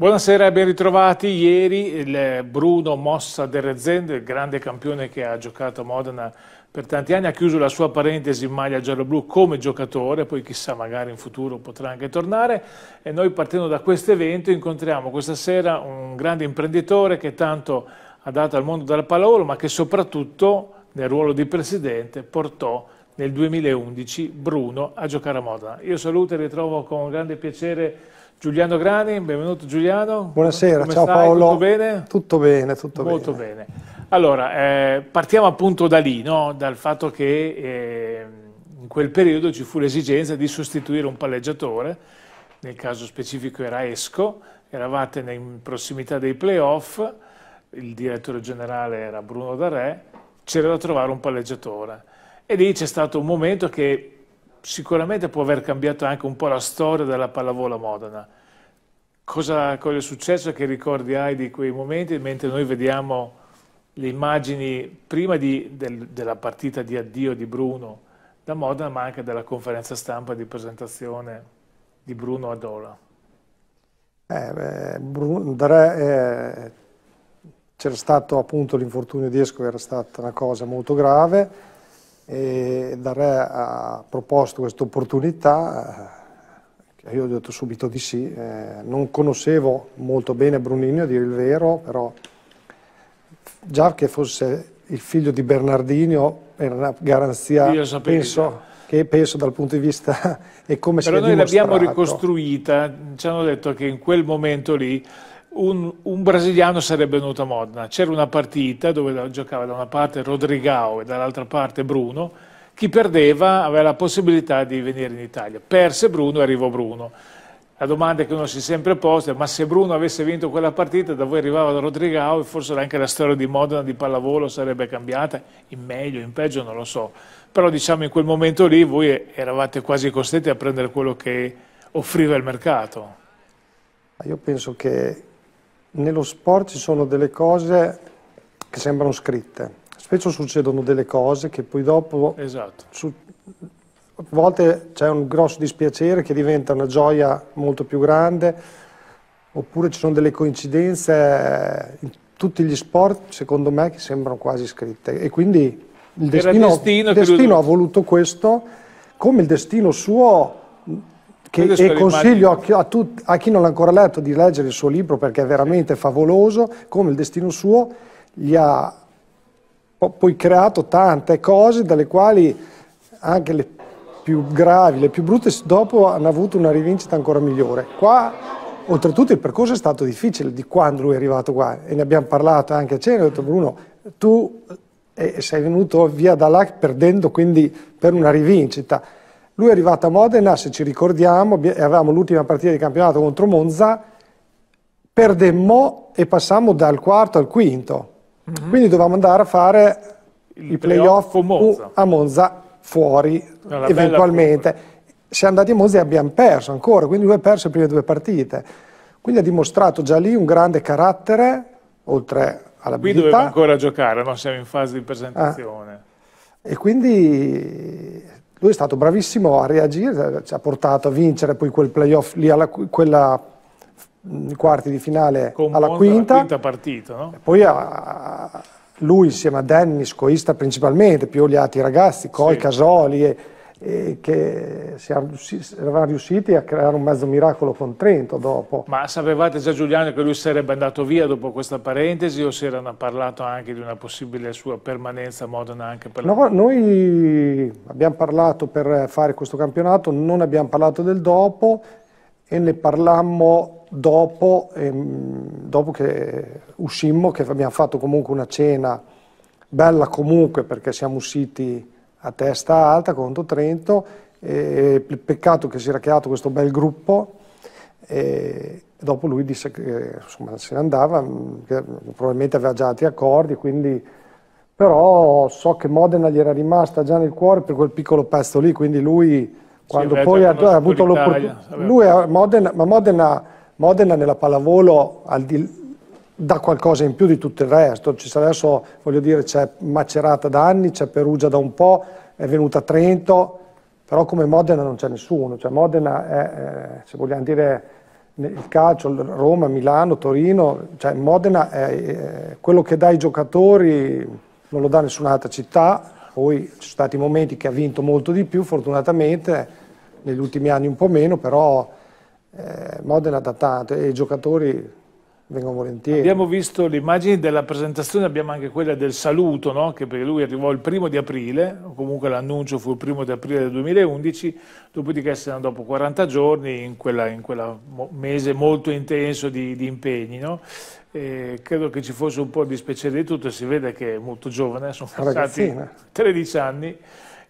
Buonasera e ben ritrovati. Ieri il Bruno Mossa del Rezzende, il grande campione che ha giocato a Modena per tanti anni, ha chiuso la sua parentesi in maglia giallo-blu come giocatore, poi chissà magari in futuro potrà anche tornare. E noi partendo da questo evento incontriamo questa sera un grande imprenditore che tanto ha dato al mondo della pallavolo, ma che soprattutto nel ruolo di presidente portò nel 2011 Bruno a giocare a Modena. Io saluto e ritrovo con grande piacere Giuliano Grani, benvenuto Giuliano. Buonasera, Come ciao stai? Paolo. Tutto bene? Tutto bene, tutto Molto bene. bene. Allora, eh, partiamo appunto da lì, no? dal fatto che eh, in quel periodo ci fu l'esigenza di sostituire un palleggiatore, nel caso specifico era Esco, eravate in prossimità dei playoff, il direttore generale era Bruno Darè, c'era da trovare un palleggiatore. E lì c'è stato un momento che sicuramente può aver cambiato anche un po' la storia della pallavolo a Modena. Cosa, cosa è successo che ricordi hai di quei momenti mentre noi vediamo le immagini prima di, del, della partita di addio di Bruno da Modena ma anche della conferenza stampa di presentazione di Bruno Adola? Eh, eh, c'era stato appunto l'infortunio di Esco, era stata una cosa molto grave e dal Re ha proposto questa opportunità, eh, io ho detto subito di sì, eh, non conoscevo molto bene Brunino, a dire il vero, però già che fosse il figlio di Bernardino era una garanzia, penso, che penso dal punto di vista e come però si è dimostrato. Però noi l'abbiamo ricostruita, ci hanno detto che in quel momento lì un, un, brasiliano sarebbe venuto a Modena. C'era una partita dove giocava da una parte Rodrigao e dall'altra parte Bruno. Chi perdeva aveva la possibilità di venire in Italia. Perse Bruno e arrivò Bruno. La domanda che uno si è sempre posto è ma se Bruno avesse vinto quella partita da voi arrivava da e forse anche la storia di Modena di pallavolo sarebbe cambiata, in meglio, in peggio non lo so. Però diciamo in quel momento lì voi eravate quasi costretti a prendere quello che offriva il mercato. Io penso che nello sport ci sono delle cose che sembrano scritte, spesso succedono delle cose che poi dopo... Esatto. Su, a volte c'è un grosso dispiacere che diventa una gioia molto più grande, oppure ci sono delle coincidenze in tutti gli sport, secondo me, che sembrano quasi scritte. E quindi il destino, destino, il destino ha voluto questo, come il destino suo che, e consiglio a chi, a, tut, a chi non l'ha ancora letto di leggere il suo libro perché è veramente sì. favoloso, come il destino suo gli ha poi creato tante cose dalle quali anche le più gravi, le più brutte dopo hanno avuto una rivincita ancora migliore. Qua oltretutto il percorso è stato difficile di quando lui è arrivato qua e ne abbiamo parlato anche a cena, ho detto Bruno, tu eh, sei venuto via da là perdendo quindi per una rivincita lui è arrivato a Modena, se ci ricordiamo, avevamo l'ultima partita di campionato contro Monza, perdemmo e passammo dal quarto al quinto. Mm -hmm. Quindi dovevamo andare a fare il i playoff play a Monza fuori, Una eventualmente. Siamo andati a Monza e abbiamo perso ancora, quindi lui ha perso le prime due partite. Quindi ha dimostrato già lì un grande carattere, oltre all'abilità. Qui doveva ancora giocare, no? siamo in fase di ah. presentazione. Ah. E quindi lui è stato bravissimo a reagire, ci ha portato a vincere poi quel playoff lì, alla, quella quarti di finale Con alla quinta. quinta partita, no? poi a, lui insieme a Dennis, coista principalmente, più gli altri ragazzi, Coi, sì. Casoli e, e che eravamo riusciti a creare un mezzo miracolo con Trento dopo. Ma sapevate già Giuliano che lui sarebbe andato via dopo questa parentesi o si erano parlato anche di una possibile sua permanenza a Modena anche per... No, noi abbiamo parlato per fare questo campionato, non abbiamo parlato del dopo e ne parlammo dopo, ehm, dopo che uscimmo, che abbiamo fatto comunque una cena bella comunque perché siamo usciti a testa alta contro Trento, e, peccato che si era creato questo bel gruppo e dopo lui disse che insomma, se ne andava, mm, probabilmente aveva già altri accordi, quindi... però so che Modena gli era rimasta già nel cuore per quel piccolo pezzo lì, quindi lui quando sì, poi ha, ha avuto l'opportunità, lui a Modena, ma Modena, Modena nella pallavolo al di là dà qualcosa in più di tutto il resto. Cioè, adesso voglio dire c'è Macerata da anni, c'è Perugia da un po', è venuta Trento, però come Modena non c'è nessuno. Cioè, Modena è, eh, se vogliamo dire, il calcio, Roma, Milano, Torino, cioè Modena è, eh, quello che dà ai giocatori non lo dà nessun'altra città, poi ci sono stati momenti che ha vinto molto di più, fortunatamente, negli ultimi anni un po' meno, però eh, Modena da tanto e i giocatori vengo volentieri. Abbiamo visto le immagini della presentazione, abbiamo anche quella del saluto, no? che perché lui arrivò il primo di aprile, comunque l'annuncio fu il primo di aprile del 2011, dopodiché se ne dopo 40 giorni in quel mese molto intenso di, di impegni. No? credo che ci fosse un po' di specie di tutto, si vede che è molto giovane, sono passati 13 anni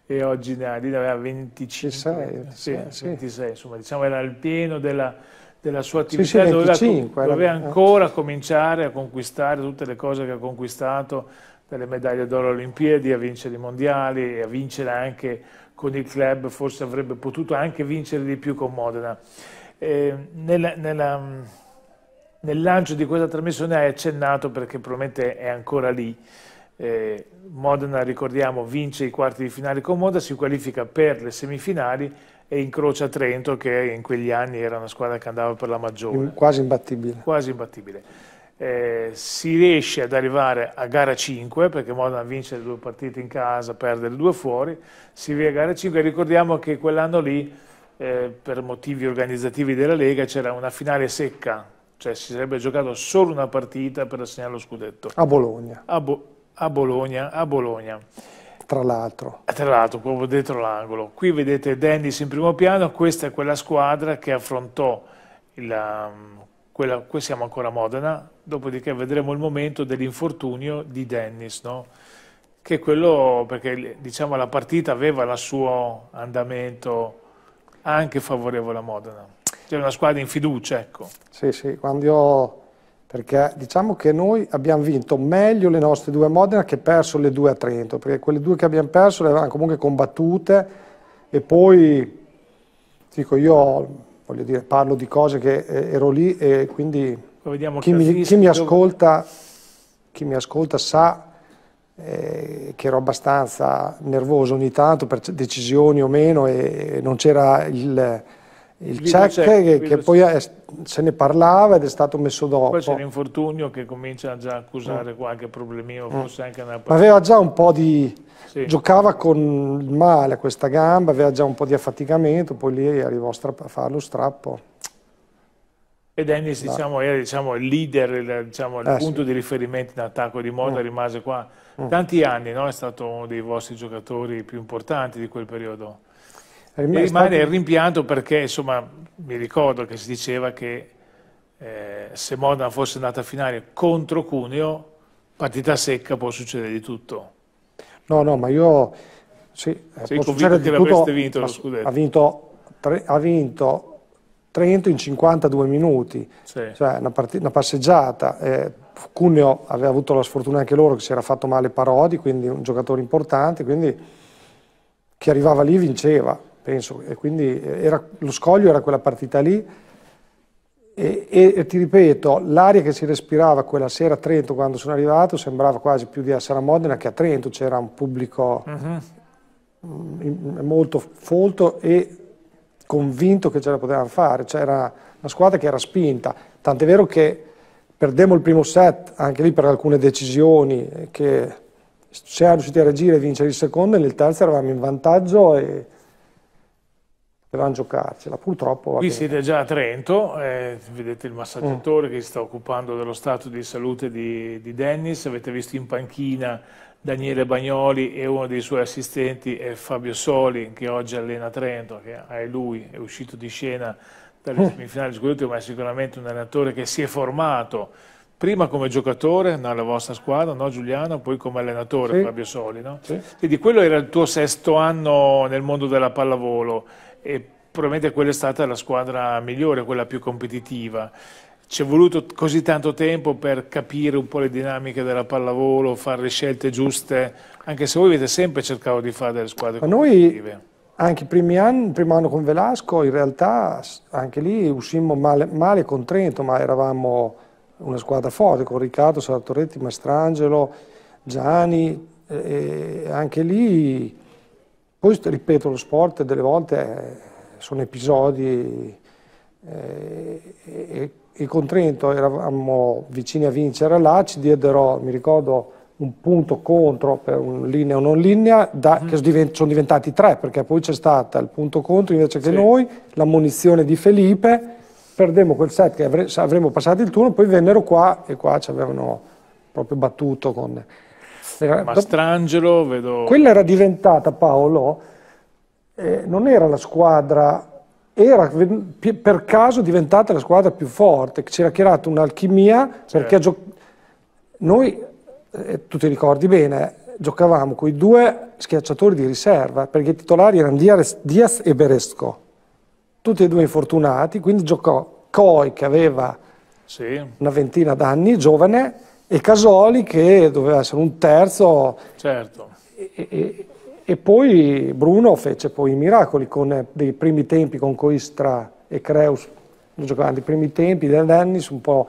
e oggi ne aveva 25, 26, sì, 26 sì. insomma diciamo era il pieno della della sua attività sì, sì, 25, doveva, doveva eh. ancora cominciare a conquistare tutte le cose che ha conquistato, dalle medaglie d'oro alle Olimpiadi, a vincere i mondiali e a vincere anche con il club, forse avrebbe potuto anche vincere di più con Modena. Eh, nella, nella, nel lancio di questa trasmissione hai accennato perché probabilmente è ancora lì. Eh, Modena, ricordiamo, vince i quarti di finale con Modena, si qualifica per le semifinali e incrocia Trento che in quegli anni era una squadra che andava per la maggiore. Quasi imbattibile. Quasi imbattibile. Eh, si riesce ad arrivare a gara 5 perché Modena vince le due partite in casa, perde le due fuori, si via a gara 5 e ricordiamo che quell'anno lì eh, per motivi organizzativi della Lega c'era una finale secca, cioè si sarebbe giocato solo una partita per assegnare lo scudetto. A Bologna. A, Bo a Bologna, a Bologna. Tra l'altro. Eh, tra l'altro, proprio dentro l'angolo. Qui vedete Dennis in primo piano, questa è quella squadra che affrontò il, um, quella, qui siamo ancora a Modena, dopodiché vedremo il momento dell'infortunio di Dennis, no? che quello, perché diciamo la partita aveva il suo andamento anche favorevole a Modena. C'è una squadra in fiducia, ecco. Sì, sì, quando io perché diciamo che noi abbiamo vinto meglio le nostre due a Modena che perso le due a Trento, perché quelle due che abbiamo perso le avevamo comunque combattute e poi, dico io, voglio dire, parlo di cose che eh, ero lì e quindi chi mi, chi, mi ascolta, chi mi, ascolta, sa eh, che ero abbastanza nervoso ogni tanto per decisioni o meno e non c'era il il check, che, che poi è, se ne parlava ed è stato messo dopo. Poi c'è l'infortunio che comincia già a accusare mm. qualche problemino, mm. forse anche nella Ma aveva già un po' di... Sì. Giocava con il male a questa gamba, aveva già un po' di affaticamento, poi lì arrivò a, fare lo strappo. E Dennis diciamo, era diciamo, il leader, il, diciamo, il eh, punto sì. di riferimento in attacco di moda, mm. rimase qua mm. tanti anni, no? è stato uno dei vostri giocatori più importanti di quel periodo rimane, stato... il rimpianto perché, insomma, mi ricordo che si diceva che eh, se Modena fosse andata a finale contro Cuneo, partita secca può succedere di tutto. No, no, ma io... Sì, eh, Sei convinto che l'avreste vinto lo scudetto? Ha vinto, tre, ha vinto Trento in 52 minuti, sì. cioè una, una passeggiata. Eh, Cuneo aveva avuto la sfortuna anche loro che si era fatto male Parodi, quindi un giocatore importante, quindi chi arrivava lì vinceva penso, e quindi eh, era, lo scoglio era quella partita lì e, e, e ti ripeto, l'aria che si respirava quella sera a Trento quando sono arrivato sembrava quasi più di essere a Modena che a Trento, c'era un pubblico uh mm-hmm. -huh. Mm, molto folto e convinto che ce la potevano fare, c'era cioè, una squadra che era spinta, tant'è vero che perdemmo il primo set anche lì per alcune decisioni eh, che siamo riusciti a reagire e vincere il secondo e nel terzo eravamo in vantaggio e dovevano giocarcela. Purtroppo. Qui bene. siete già a Trento, eh, vedete il massaggiatore mm. che si sta occupando dello stato di salute di, di Dennis, avete visto in panchina Daniele Bagnoli e uno dei suoi assistenti è Fabio Soli che oggi allena Trento, che è lui, è uscito di scena dalle eh. semifinali scorse, ma è sicuramente un allenatore che si è formato prima come giocatore nella vostra squadra, no Giuliano, poi come allenatore sì. Fabio Soli, no? Sì. Quindi quello era il tuo sesto anno nel mondo della pallavolo e probabilmente quella è stata la squadra migliore, quella più competitiva. Ci è voluto così tanto tempo per capire un po' le dinamiche della pallavolo, fare le scelte giuste, anche se voi avete sempre cercato di fare delle squadre Ma competitive. Noi... Anche il primo anno con Velasco, in realtà anche lì uscimmo male, male con Trento, ma eravamo una squadra forte con Riccardo, Sartoretti, Mastrangelo, Gianni, eh, anche lì poi, ripeto, lo sport delle volte eh, sono episodi eh, e, e, con Trento eravamo vicini a vincere là, ci diedero, mi ricordo, un punto contro per un linea o non linea, da, mm. che sono diventati tre, perché poi c'è stato il punto contro invece che sì. noi, la munizione di Felipe, perdemmo quel set che avre avremmo passato il turno, poi vennero qua e qua ci avevano proprio battuto con... Mastra... Mastrangelo, vedo... Quella era diventata, Paolo, eh, non era la squadra, era per caso diventata la squadra più forte, c'era creata un'alchimia, certo. perché gio... noi, eh, tu ti ricordi bene, giocavamo con i due schiacciatori di riserva, perché i titolari erano Diaz e Beresco, tutti e due infortunati, quindi giocò Coi che aveva sì. una ventina d'anni, giovane, e Casoli che doveva essere un terzo. Certo. E, e, e, poi Bruno fece poi i miracoli con eh, dei primi tempi con Coistra e Creus, giocavano i primi tempi, De Dennis un po'.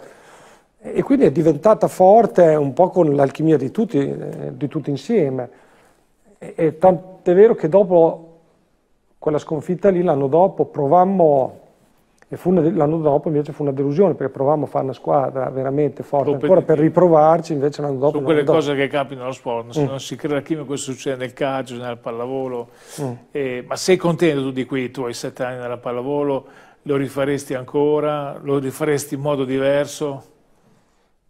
E quindi è diventata forte un po' con l'alchimia di tutti, eh, di tutti insieme. E, e tant'è vero che dopo quella sconfitta lì, l'anno dopo, provammo una, l'anno dopo invece fu una delusione perché provavamo a fare una squadra veramente forte ancora per riprovarci, invece l'anno dopo... Sono quelle dopo. cose che capitano allo sport, mm. non si crea la chimica, questo succede nel calcio, nel pallavolo, mm. eh, ma sei contento tu di quei tuoi sette anni nella pallavolo? Lo rifaresti ancora? Lo rifaresti in modo diverso?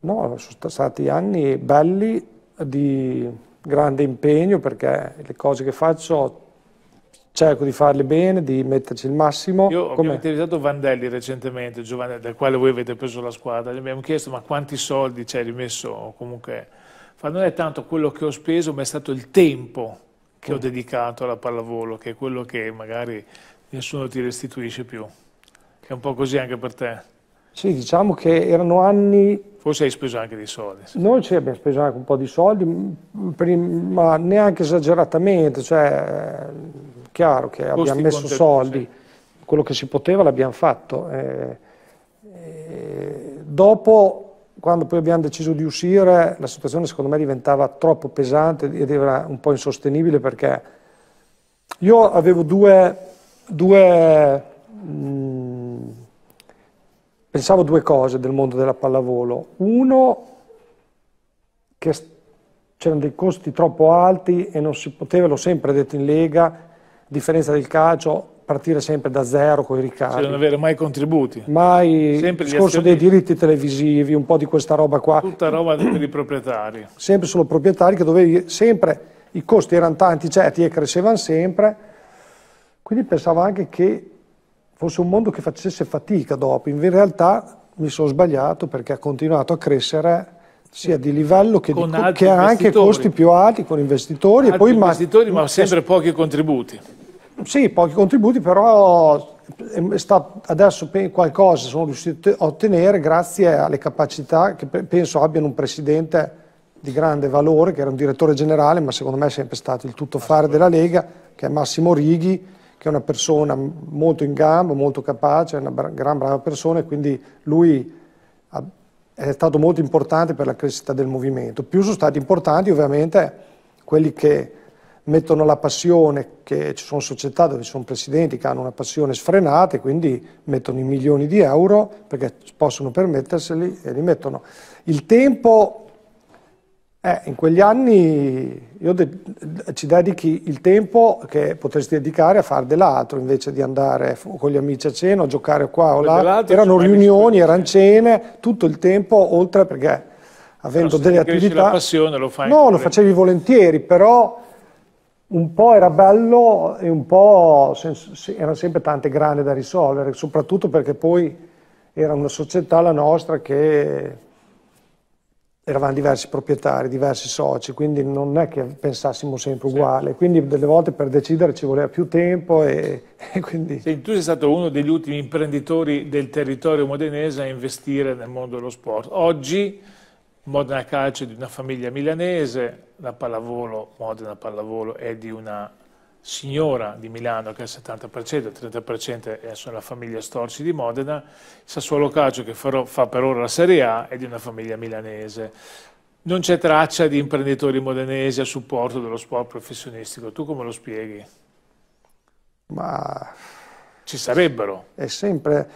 No, sono stati anni belli di grande impegno perché le cose che faccio cerco di farli bene, di metterci il massimo. Io ho intervistato Vandelli recentemente, Giovanni, dal quale voi avete preso la squadra, gli abbiamo chiesto ma quanti soldi ci hai rimesso comunque... Fa, non è tanto quello che ho speso, ma è stato il tempo che mm. ho dedicato alla pallavolo, che è quello che magari nessuno ti restituisce più. È un po' così anche per te. Sì, diciamo che erano anni... Forse hai speso anche dei soldi. Noi ci abbiamo speso anche un po' di soldi, ma neanche esageratamente, cioè chiaro che Costi abbiamo messo soldi, quello che si poteva l'abbiamo fatto. Eh, eh, dopo, quando poi abbiamo deciso di uscire, la situazione secondo me diventava troppo pesante ed era un po' insostenibile perché io avevo due, due mm, pensavo due cose del mondo della pallavolo. Uno, che c'erano dei costi troppo alti e non si poteva, l'ho sempre detto in Lega, a differenza del calcio, partire sempre da zero con i ricavi. Cioè non avere mai contributi. Mai sempre il discorso dei diritti televisivi, un po' di questa roba qua. Tutta roba per i proprietari. Sempre solo proprietari che dovevi sempre, i costi erano tanti, certi e crescevano sempre, quindi pensavo anche che fosse un mondo che facesse fatica dopo. In realtà mi sono sbagliato perché ha continuato a crescere sia di livello che, di, che ha anche costi più alti con investitori altri e poi investitori ma, ma sempre pochi contributi sì, pochi contributi, però ehm, adesso qualcosa sono riuscito a ottenere grazie alle capacità che penso abbiano un presidente di grande valore, che era un direttore generale, ma secondo me è sempre stato il tuttofare della Lega, che è Massimo Righi, che è una persona molto in gamba, molto capace, è una gran brava persona e quindi lui è stato molto importante per la crescita del movimento. Più sono stati importanti ovviamente quelli che mettono la passione, che ci sono società dove ci sono presidenti che hanno una passione sfrenata e quindi mettono i milioni di euro perché possono permetterseli e li mettono. Il tempo, eh, in quegli anni de ci dedichi il tempo che potresti dedicare a fare dell'altro invece di andare con gli amici a cena, a giocare qua o là, erano riunioni, erano cene, tutto il tempo oltre perché avendo delle attività... la passione lo fai. No, lo facevi volentieri, però un po' era bello e un po' erano sempre tante grane da risolvere, soprattutto perché poi era una società la nostra che eravamo diversi proprietari, diversi soci, quindi non è che pensassimo sempre uguale, sì. quindi delle volte per decidere ci voleva più tempo e, e quindi... Sì, tu sei stato uno degli ultimi imprenditori del territorio modenese a investire nel mondo dello sport. Oggi Modena Calcio è di una famiglia milanese, la pallavolo, Modena Pallavolo è di una signora di Milano che ha il 70%, il 30% è la famiglia Storci di Modena, Sassuolo Calcio che fa per ora la Serie A è di una famiglia milanese. Non c'è traccia di imprenditori modenesi a supporto dello sport professionistico, tu come lo spieghi? Ma... Ci sarebbero. È sempre...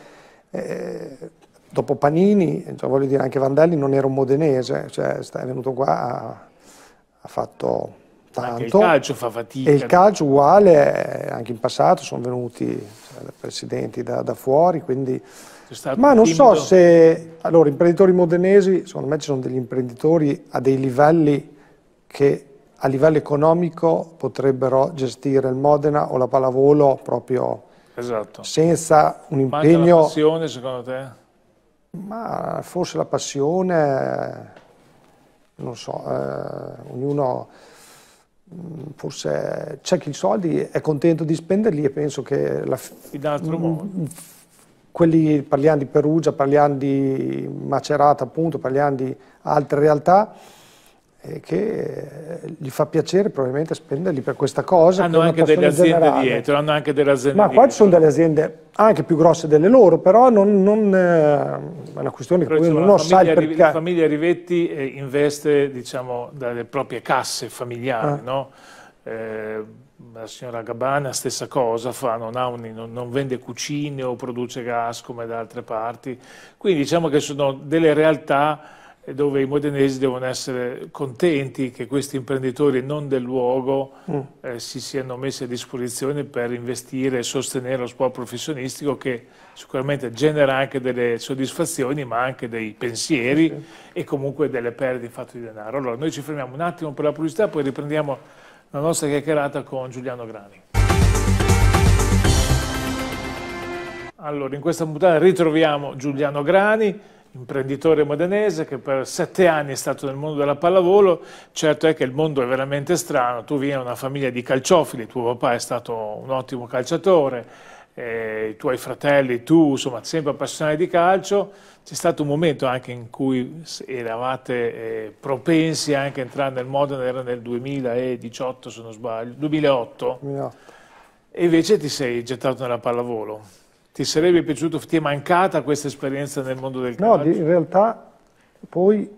Eh dopo Panini, cioè voglio dire anche Vandelli non era un modenese, cioè è venuto qua, ha, ha fatto tanto. Anche il calcio fa fatica. E il calcio uguale, eh, anche in passato sono venuti cioè, presidenti da, da fuori, quindi... Ma non timido. so se... Allora, imprenditori modenesi, secondo me ci sono degli imprenditori a dei livelli che a livello economico potrebbero gestire il Modena o la pallavolo proprio esatto. senza un impegno... Manca la passione, secondo te? Ma forse la passione, non so, eh, ognuno mm, forse c'è chi i soldi è contento di spenderli e penso che la in mm, quelli parliamo di Perugia, parliamo di Macerata appunto, parliamo di altre realtà che eh, gli fa piacere probabilmente spenderli per questa cosa. Hanno anche delle aziende generale. dietro, hanno anche delle aziende Ma qua dietro. ci sono delle aziende anche più grosse delle loro, però non, non eh, è una questione però, che poi non sa il perché. La famiglia Rivetti eh, investe diciamo, dalle proprie casse familiari, ah. no? eh, la signora Gabbana stessa cosa fa, non, un, non, non, vende cucine o produce gas come da altre parti, quindi diciamo che sono delle realtà dove i modenesi devono essere contenti che questi imprenditori non del luogo mm. eh, si siano messi a disposizione per investire e sostenere lo sport professionistico che sicuramente genera anche delle soddisfazioni ma anche dei pensieri okay. e comunque delle perdite fatte di denaro. Allora noi ci fermiamo un attimo per la pubblicità poi riprendiamo la nostra chiacchierata con Giuliano Grani. Allora in questa puntata ritroviamo Giuliano Grani imprenditore modenese che per sette anni è stato nel mondo della pallavolo, certo è che il mondo è veramente strano, tu vieni da una famiglia di calciofili, tuo papà è stato un ottimo calciatore, eh, i tuoi fratelli, tu, insomma, sempre appassionati di calcio, c'è stato un momento anche in cui eravate eh, propensi anche a entrare nel Modena, era nel 2018 se non sbaglio, 2008, 2008. e invece ti sei gettato nella pallavolo. Ti sarebbe piaciuto, ti è mancata questa esperienza nel mondo del calcio? No, in realtà poi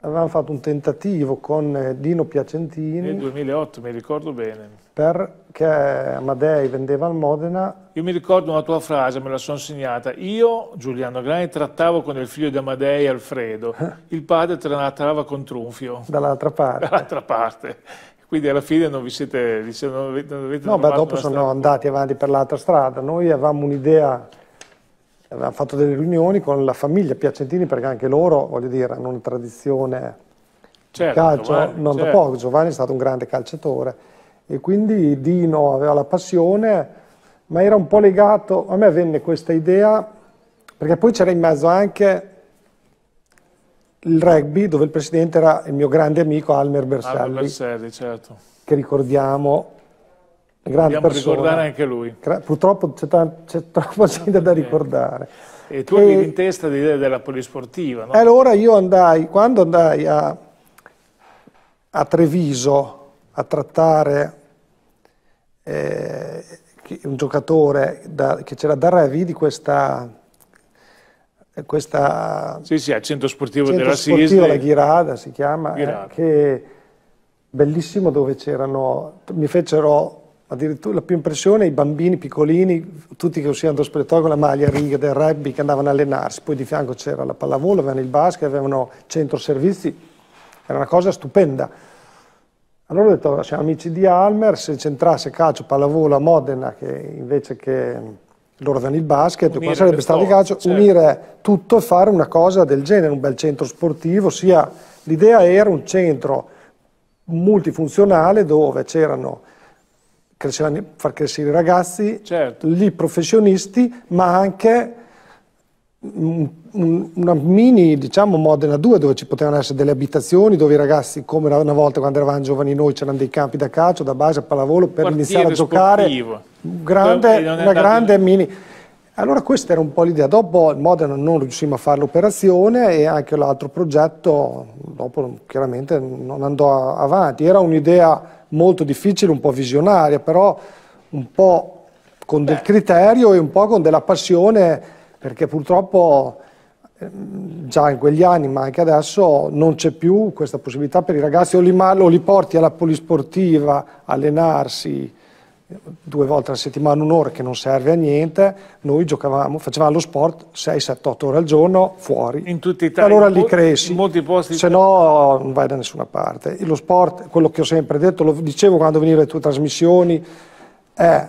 avevamo fatto un tentativo con eh, Dino Piacentini. Nel 2008, mi ricordo bene. Perché Amadei vendeva al Modena. Io mi ricordo una tua frase, me la sono segnata. Io, Giuliano Grani, trattavo con il figlio di Amadei, Alfredo. Il padre trattava con Trunfio. Dall'altra parte. Dall'altra parte. Quindi alla fine non vi siete... Diciamo, non avete, non avete no, beh, dopo sono andati avanti per l'altra strada. Noi avevamo un'idea, avevamo fatto delle riunioni con la famiglia Piacentini, perché anche loro, voglio dire, hanno una tradizione certo, di calcio, Giovanni, non certo. da poco. Giovanni è stato un grande calciatore e quindi Dino aveva la passione, ma era un po' legato... A me venne questa idea, perché poi c'era in mezzo anche il rugby, dove il presidente era il mio grande amico Almer Berselli. Almer Berselli, certo. Che ricordiamo, grande Dobbiamo persona. ricordare anche lui. Purtroppo c'è, troppa gente da eh. ricordare. E tu eri in testa l'idea della polisportiva, no? Allora io andai, quando andai a, a Treviso a trattare eh, un giocatore da, che c'era da Ravi di questa questa... Sì, sì, al centro sportivo centro della sportivo, Sisi. la Ghirada si chiama, eh, Ghirada. Eh, che bellissimo dove c'erano, mi fecero addirittura la più impressione i bambini piccolini, tutti che uscivano dallo spettacolo con la maglia riga del rugby che andavano a allenarsi, poi di fianco c'era la pallavolo, avevano il basket, avevano centro servizi, era una cosa stupenda. Allora ho detto, siamo amici di Almer, se c'entrasse calcio pallavolo a Modena, che invece che loro l'Ordan il basket, unire qua sarebbe stato il calcio, certo. unire tutto e fare una cosa del genere, un bel centro sportivo, sia l'idea era un centro multifunzionale dove c'erano far crescere i ragazzi, certo. gli professionisti, ma anche una mini diciamo Modena 2 dove ci potevano essere delle abitazioni dove i ragazzi come una volta quando eravamo giovani noi c'erano dei campi da calcio, da base, a pallavolo per Quartiere iniziare a giocare sportivo grande, una grande in... mini. Allora questa era un po' l'idea, dopo il Modena non riuscimmo a fare l'operazione e anche l'altro progetto dopo chiaramente non andò avanti, era un'idea molto difficile, un po' visionaria, però un po' con Beh. del criterio e un po' con della passione perché purtroppo ehm, già in quegli anni, ma anche adesso, non c'è più questa possibilità per i ragazzi, o li, o li porti alla polisportiva, allenarsi, due volte alla settimana un'ora che non serve a niente, noi giocavamo, facevamo lo sport 6, 7, 8 ore al giorno fuori. In tutti i Italia. Allora lì cresci, se no non vai da nessuna parte. E lo sport, quello che ho sempre detto, lo dicevo quando venivano le tue trasmissioni, è, è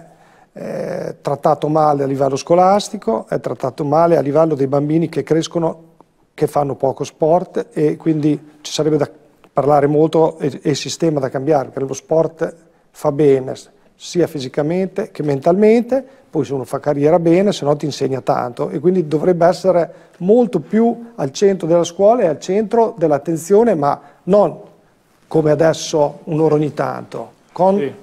eh, trattato male a livello scolastico, è trattato male a livello dei bambini che crescono, che fanno poco sport e quindi ci sarebbe da parlare molto e il sistema da cambiare, perché lo sport fa bene sia fisicamente che mentalmente, poi se uno fa carriera bene, se no ti insegna tanto e quindi dovrebbe essere molto più al centro della scuola e al centro dell'attenzione, ma non come adesso un'ora ogni tanto, con sì.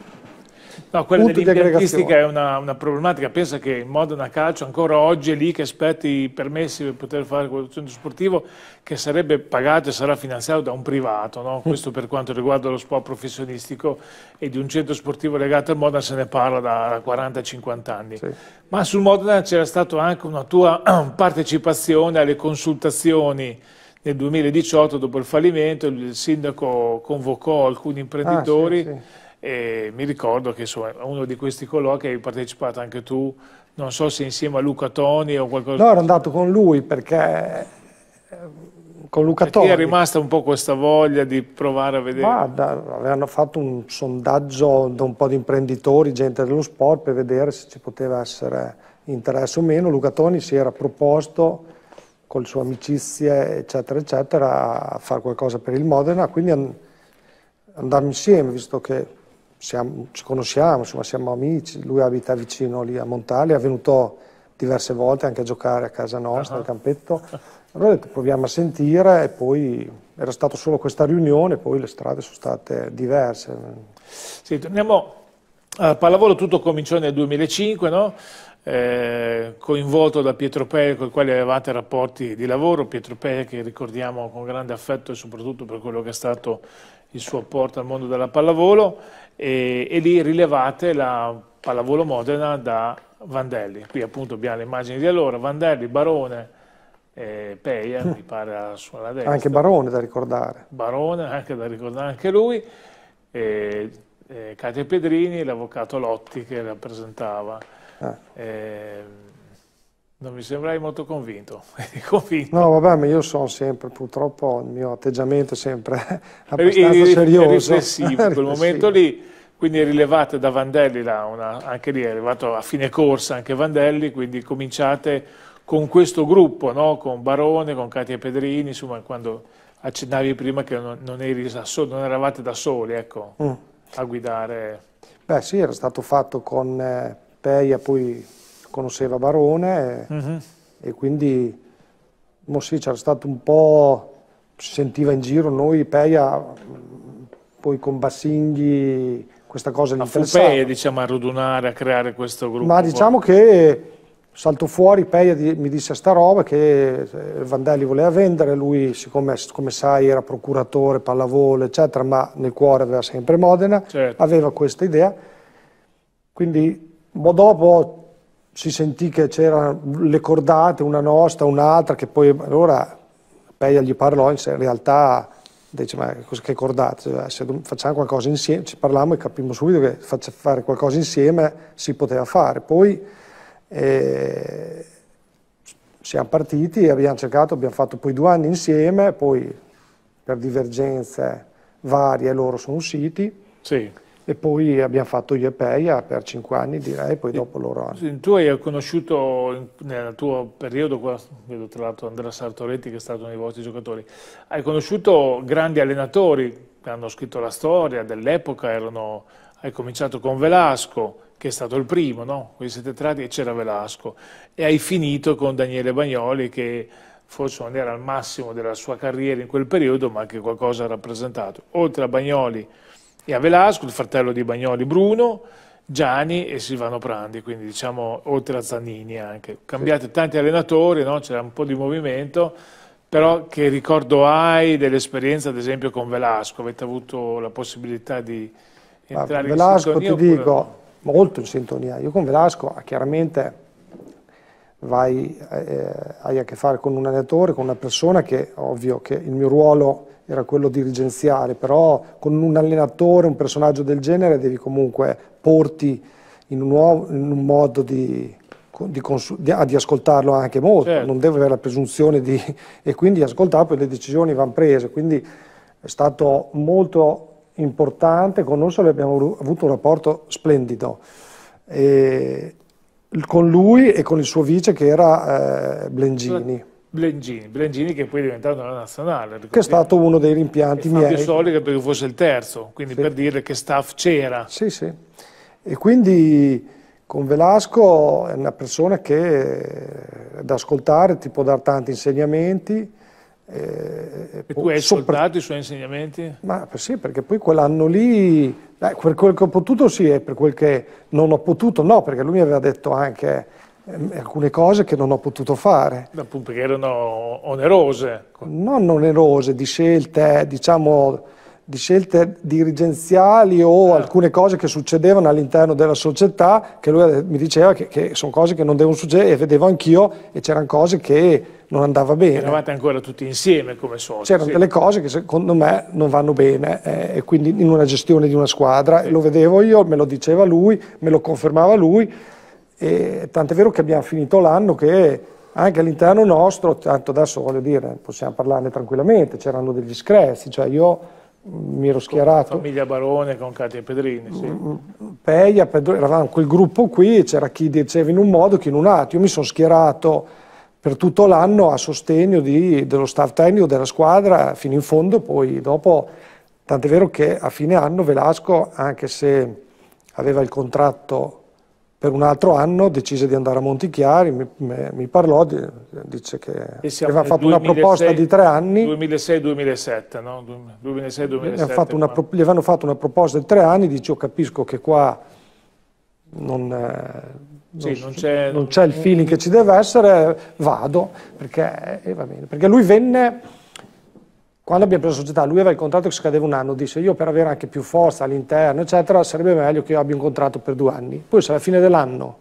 No, quella dell'impiantistica è una, una, problematica. Pensa che in Modena Calcio ancora oggi è lì che aspetti i permessi per poter fare quel centro sportivo che sarebbe pagato e sarà finanziato da un privato. No? Mm. Questo per quanto riguarda lo sport professionistico e di un centro sportivo legato al Modena se ne parla da 40-50 anni. Sì. Ma sul Modena c'era stata anche una tua partecipazione alle consultazioni nel 2018 dopo il fallimento il sindaco convocò alcuni imprenditori ah, sì, sì e mi ricordo che insomma, a uno di questi colloqui hai partecipato anche tu, non so se insieme a Luca Toni o qualcosa. No, ero andato con lui perché con Luca Toni. Ti è rimasta un po' questa voglia di provare a vedere? Guarda, avevano fatto un sondaggio da un po' di imprenditori, gente dello sport, per vedere se ci poteva essere interesse o meno. Luca Toni si era proposto con le sue amicizie, eccetera, eccetera, a fare qualcosa per il Modena, quindi andarmi insieme, visto che siamo, ci conosciamo, insomma, siamo amici, lui abita vicino lì a Montale, è venuto diverse volte anche a giocare a casa nostra, uh ah. -huh. al campetto. Allora ho detto proviamo a sentire e poi era stata solo questa riunione, poi le strade sono state diverse. Sì, torniamo al pallavolo, tutto cominciò nel 2005, no? Eh, coinvolto da Pietro Pei con il quale avevate rapporti di lavoro, Pietro Pei che ricordiamo con grande affetto e soprattutto per quello che è stato il suo apporto al mondo della pallavolo e, e lì rilevate la pallavolo Modena da Vandelli. Qui appunto abbiamo le immagini di allora, Vandelli, Barone, eh, Peia, mm. mi pare sua destra. Anche Barone da ricordare. Barone, anche da ricordare anche lui. E, eh, Katia Pedrini l'avvocato Lotti che rappresentava. Ah. Eh, non mi sembrai molto convinto. convinto. No, vabbè, ma io sono sempre, purtroppo, il mio atteggiamento è sempre abbastanza e, serioso. Riflessivo, in quel momento lì, quindi rilevate da Vandelli, là, una, anche lì è arrivato a fine corsa anche Vandelli, quindi cominciate con questo gruppo, no? con Barone, con Katia Pedrini, insomma, quando accennavi prima che non, non, soli, non eravate da soli ecco, mm. a guidare. Beh sì, era stato fatto con eh, Peia, poi conosceva Barone uh mhm. -huh. e quindi mo sì, c'era stato un po', si sentiva in giro, noi Peia, poi con Bassinghi, questa cosa gli a interessava. Fu Peia diciamo, a radunare, a creare questo gruppo. Ma diciamo poi. che salto fuori, Peia mi disse sta roba che eh, Vandelli voleva vendere, lui siccome come sai era procuratore, pallavolo eccetera, ma nel cuore aveva sempre Modena, certo. aveva questa idea, quindi dopo si sentì che c'erano le cordate, una nostra, un'altra, che poi allora Peia gli parlò, in realtà dice ma che cordate, cioè, se facciamo qualcosa insieme, ci parlammo e capimmo subito che fare qualcosa insieme si poteva fare. Poi eh, siamo partiti abbiamo cercato, abbiamo fatto poi due anni insieme, poi per divergenze varie loro sono usciti. Sì. E poi abbiamo fatto Iepeia per cinque anni, direi, poi dopo loro hanno. Tu hai conosciuto nel tuo periodo, qua, vedo tra l'altro Andrea Sartoretti che è stato uno dei vostri giocatori, hai conosciuto grandi allenatori che hanno scritto la storia dell'epoca, hai cominciato con Velasco, che è stato il primo, no? Voi siete tratti e c'era Velasco, e hai finito con Daniele Bagnoli che forse non era al massimo della sua carriera in quel periodo, ma che qualcosa ha rappresentato. Oltre a Bagnoli e a Velasco, il fratello di Bagnoli Bruno, Gianni e Silvano Prandi, quindi diciamo oltre a Zannini anche. Cambiate sì. tanti allenatori, no? c'era un po' di movimento, però che ricordo hai dell'esperienza ad esempio con Velasco? Avete avuto la possibilità di entrare ah, Velasco, in sintonia? Velasco ti dico, no? molto in sintonia. Io con Velasco ah, chiaramente vai, eh, eh, hai a che fare con un allenatore, con una persona che ovvio che il mio ruolo era quello dirigenziale, però con un allenatore, un personaggio del genere devi comunque porti in un, uomo, in un modo di, di, di, ah, di, ascoltarlo anche molto, certo. non deve avere la presunzione di... e quindi ascoltare poi le decisioni vanno prese, quindi è stato molto importante, con Ursula abbiamo avuto un rapporto splendido. E, con lui e con il suo vice che era eh, Blengini. Cioè, Blengini, Blengini che poi è diventato una nazionale. Che è stato uno dei rimpianti miei. Fabio Soli credo che fosse il terzo, quindi sì. per dire che staff c'era. Sì, sì. E quindi con Velasco è una persona che è eh, da ascoltare, ti può dare tanti insegnamenti. Eh, e tu hai ascoltato i suoi insegnamenti? Ma sì, perché poi quell'anno lì, eh, per quel che ho potuto sì, e eh, per quel che non ho potuto no, perché lui mi aveva detto anche Ehm, alcune cose che non ho potuto fare. Appunto perché erano onerose. Non onerose, di scelte, diciamo, di scelte dirigenziali o ah. alcune cose che succedevano all'interno della società che lui mi diceva che, che sono cose che non devono succedere e vedevo anch'io e c'erano cose che non andava bene. Eravate ancora tutti insieme come soci. C'erano sì. delle cose che secondo me non vanno bene eh, e quindi in una gestione di una squadra sì. lo vedevo io, me lo diceva lui, me lo confermava lui e tant'è vero che abbiamo finito l'anno che anche all'interno nostro, tanto adesso voglio dire, possiamo parlarne tranquillamente, c'erano degli screzi, cioè io mm, mi ero schierato. Con famiglia Barone con Katia Pedrini, sì. Mm, mm, Peia, Pedro, eravamo quel gruppo qui, c'era chi diceva in un modo, chi in un altro. Io mi sono schierato per tutto l'anno a sostegno di, dello staff tecnico della squadra fino in fondo, poi dopo, tant'è vero che a fine anno Velasco, anche se aveva il contratto per un altro anno decise di andare a Montichiari, mi, mi parlò, di, dice che aveva fatto 2006, una proposta di tre anni. 2006-2007, no? 2006-2007. Una, gli avevano fatto una proposta di tre anni, dice io capisco che qua non, eh, sì, non c'è il feeling che ci deve essere, vado, perché, eh, perché lui venne quando abbiamo preso la società, lui aveva il contratto che scadeva un anno, disse io per avere anche più forza all'interno, eccetera, sarebbe meglio che io abbia un contratto per due anni. Poi se alla fine dell'anno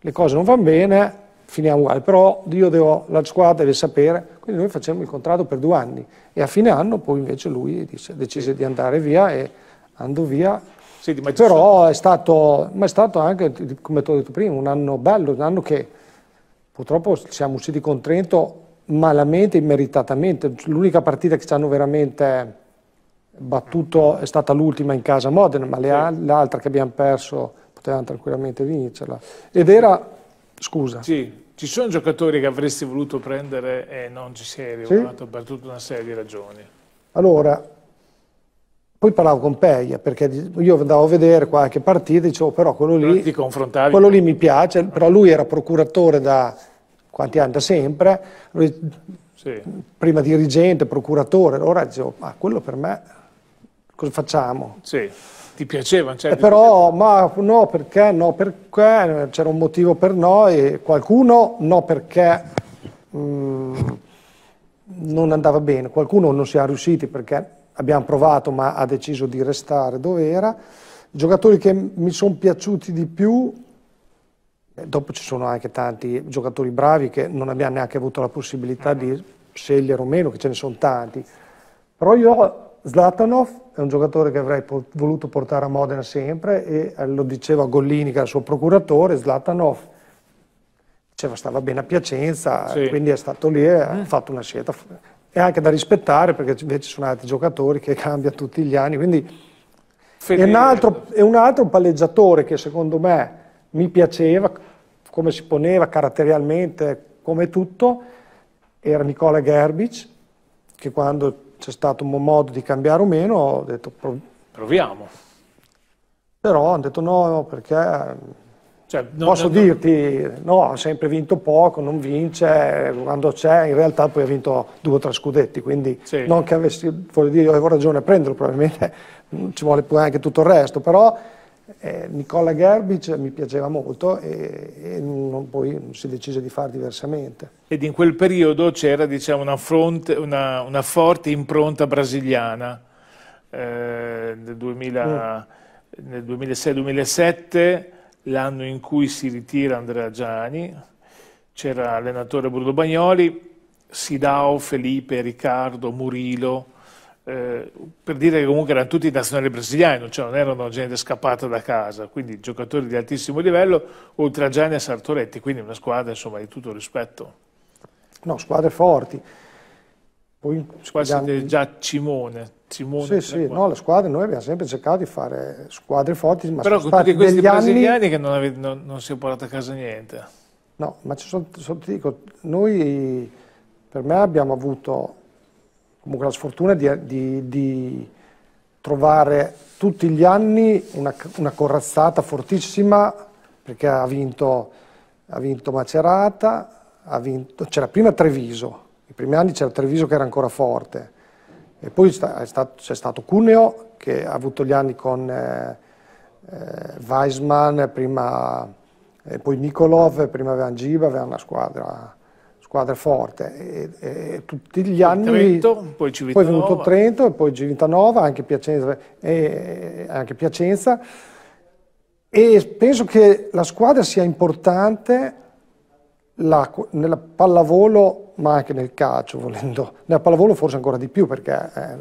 le cose non vanno bene, finiamo uguale, però io devo, la squadra deve sapere, quindi noi facciamo il contratto per due anni e a fine anno poi invece lui disse, decise di andare via e andò via. Senti, ma però è stato, ma è stato anche, come ti ho detto prima, un anno bello, un anno che purtroppo siamo usciti con Trento malamente, immeritatamente. L'unica partita che ci hanno veramente battuto è stata l'ultima in casa Modena, ma sì. l'altra che abbiamo perso potevamo tranquillamente vincerla. Ed era, scusa. Sì, ci sono giocatori che avresti voluto prendere e non ci sei arrivato sì? per tutta una serie di ragioni. Allora, poi parlavo con Peglia perché io andavo a vedere qualche partita e dicevo però quello lì, però quello lì mi piace, però lui era procuratore da quanti anni da sempre, lui, sì. prima dirigente, procuratore, allora dicevo, oh, ma quello per me, cosa facciamo? Sì, ti piaceva? Certo. però, ma no, perché, no, perché, c'era un motivo per noi, qualcuno no perché mh, mm, non andava bene, qualcuno non si è riusciti perché abbiamo provato ma ha deciso di restare dove era, i giocatori che mi sono piaciuti di più Dopo ci sono anche tanti giocatori bravi che non abbiamo neanche avuto la possibilità di mm. scegliere o meno, che ce ne sono tanti. Però io Zlatanov è un giocatore che avrei voluto portare a Modena sempre e eh, lo diceva Gollini che era il suo procuratore, Zlatanov diceva stava bene a Piacenza, sì. quindi è stato lì e ha mm. fatto una scelta. È anche da rispettare perché invece ci sono altri giocatori che cambia tutti gli anni, quindi è un, altro, ecco. è un altro palleggiatore che secondo me mi piaceva come si poneva caratterialmente, come tutto, era Nicola Gerbic, che quando c'è stato un modo di cambiare o meno ho detto proviamo. Però hanno detto no, perché cioè, non, Posso non, dirti, no, ha sempre vinto poco, non vince, quando c'è, in realtà poi ha vinto due o tre scudetti, quindi sì. non che avessi, voglio dire, avevo ragione a prenderlo, probabilmente mm, ci vuole pure anche tutto il resto, però eh, Nicola Gerbic mi piaceva molto e, e non, poi si decise di fare diversamente. Ed in quel periodo c'era diciamo, una, una, una, forte impronta brasiliana eh, nel, mm. nel 2006-2007, l'anno in cui si ritira Andrea Gianni, c'era l'allenatore Bruno Bagnoli, Sidao, Felipe, Riccardo, Murilo, eh, per dire che comunque erano tutti nazionali brasiliani, cioè non erano gente scappata da casa, quindi giocatori di altissimo livello, oltre a Gianni e Sartoretti, quindi una squadra insomma, di tutto rispetto. No, squadre forti. Poi, Qua siete già Cimone. Cimone sì, sì, no, la squadra, noi abbiamo sempre cercato di fare squadre forti, ma Però sono con tutti questi brasiliani anni... che non, ave... non, non, si è portato a casa niente. No, ma sono, sono, ti dico, noi per me abbiamo avuto comunque la sfortuna di, di, di trovare tutti gli anni una, una, corazzata fortissima perché ha vinto, ha vinto Macerata, c'era prima Treviso, i primi anni c'era Treviso che era ancora forte e poi c'è stato, stato, Cuneo che ha avuto gli anni con eh, eh Weisman, prima, eh, poi Nikolov, prima avevano Giba, aveva una squadra squadre forte. E, e, tutti gli anni... Trento, poi Civitanova. Poi è venuto Trento e poi Civitanova, anche Piacenza, e, anche Piacenza. E penso che la squadra sia importante la, nella pallavolo, ma anche nel calcio, volendo. Nella pallavolo forse ancora di più, perché eh,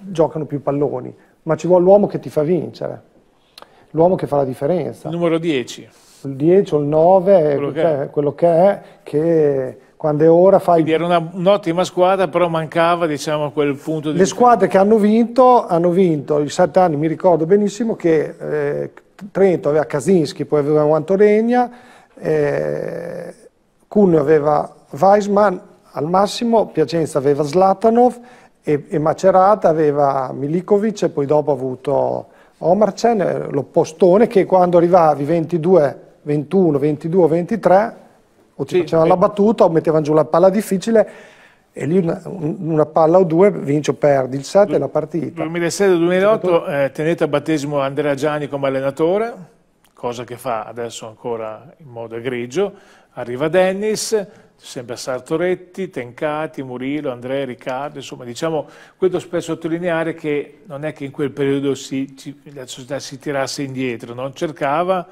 giocano più palloni. Ma ci vuole l'uomo che ti fa vincere, l'uomo che fa la differenza. Il numero 10 il 10 o il 9, quello, cioè, che, è. quello che è, che quando è ora fai... Quindi era un'ottima squadra, però mancava diciamo, quel punto di... Le squadre che hanno vinto, hanno vinto, i sette anni mi ricordo benissimo che eh, Trento aveva Kaczynski, poi aveva Guantoregna, eh, Cuneo aveva Weisman al massimo, Piacenza aveva Zlatanov e, e Macerata aveva Milikovic e poi dopo ha avuto Omarcen, eh, l'oppostone che quando arrivavi 22, 21, 22, 23 o ti sì, facevano la battuta o mettevano giù la palla difficile e lì una, una palla o due vince o perdi il 7 è la partita 2007-2008 eh, tenete a battesimo Andrea Gianni come allenatore cosa che fa adesso ancora in modo egregio arriva Dennis sempre Sartoretti, Tencati, Murillo, Andrea, Riccardo, insomma diciamo questo per sottolineare che non è che in quel periodo si, ci, la società si tirasse indietro, non cercava